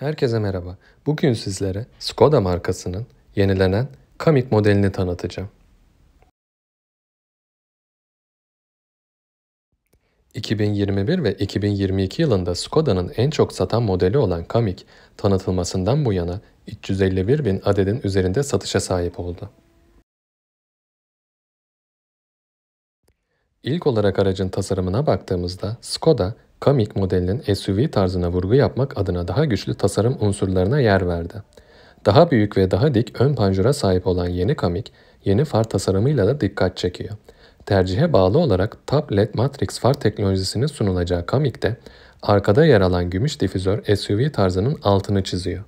Herkese merhaba. Bugün sizlere Skoda markasının yenilenen Kamiq modelini tanıtacağım. 2021 ve 2022 yılında Skoda'nın en çok satan modeli olan Kamiq tanıtılmasından bu yana 351 bin adedin üzerinde satışa sahip oldu. İlk olarak aracın tasarımına baktığımızda Skoda Kamik modelinin SUV tarzına vurgu yapmak adına daha güçlü tasarım unsurlarına yer verdi. Daha büyük ve daha dik ön panjura sahip olan yeni Kamik, yeni far tasarımıyla da dikkat çekiyor. Tercihe bağlı olarak tablet Matrix far teknolojisini sunulacağı Kamik'te, arkada yer alan gümüş difüzör SUV tarzının altını çiziyor.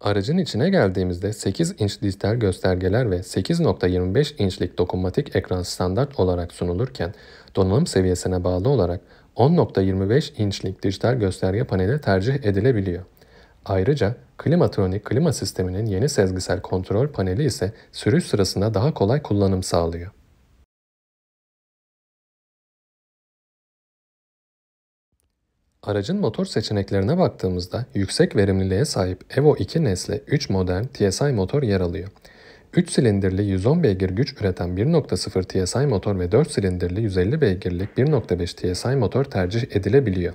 Aracın içine geldiğimizde 8 inç dijital göstergeler ve 8.25 inçlik dokunmatik ekran standart olarak sunulurken donanım seviyesine bağlı olarak 10.25 inçlik dijital gösterge paneli tercih edilebiliyor. Ayrıca klimatronik klima sisteminin yeni sezgisel kontrol paneli ise sürüş sırasında daha kolay kullanım sağlıyor. Aracın motor seçeneklerine baktığımızda yüksek verimliliğe sahip Evo 2 nesli 3 modern TSI motor yer alıyor. 3 silindirli 110 beygir güç üreten 1.0 TSI motor ve 4 silindirli 150 beygirlik 1.5 TSI motor tercih edilebiliyor.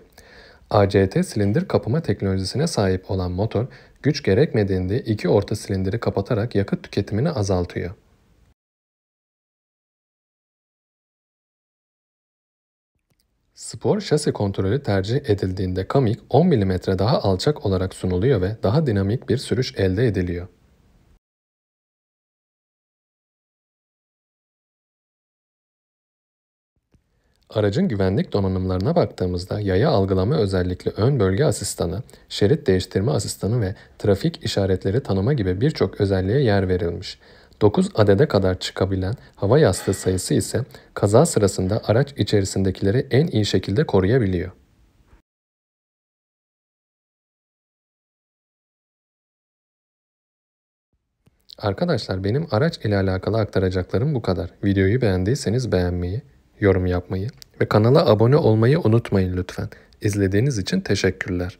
ACT silindir kapama teknolojisine sahip olan motor, güç gerekmediğinde iki orta silindiri kapatarak yakıt tüketimini azaltıyor. Spor şasi kontrolü tercih edildiğinde kamik 10 mm daha alçak olarak sunuluyor ve daha dinamik bir sürüş elde ediliyor. Aracın güvenlik donanımlarına baktığımızda yaya algılama özellikle ön bölge asistanı, şerit değiştirme asistanı ve trafik işaretleri tanıma gibi birçok özelliğe yer verilmiş. 9 adede kadar çıkabilen hava yastığı sayısı ise kaza sırasında araç içerisindekileri en iyi şekilde koruyabiliyor. Arkadaşlar benim araç ile alakalı aktaracaklarım bu kadar. Videoyu beğendiyseniz beğenmeyi, yorum yapmayı ve kanala abone olmayı unutmayın lütfen. İzlediğiniz için teşekkürler.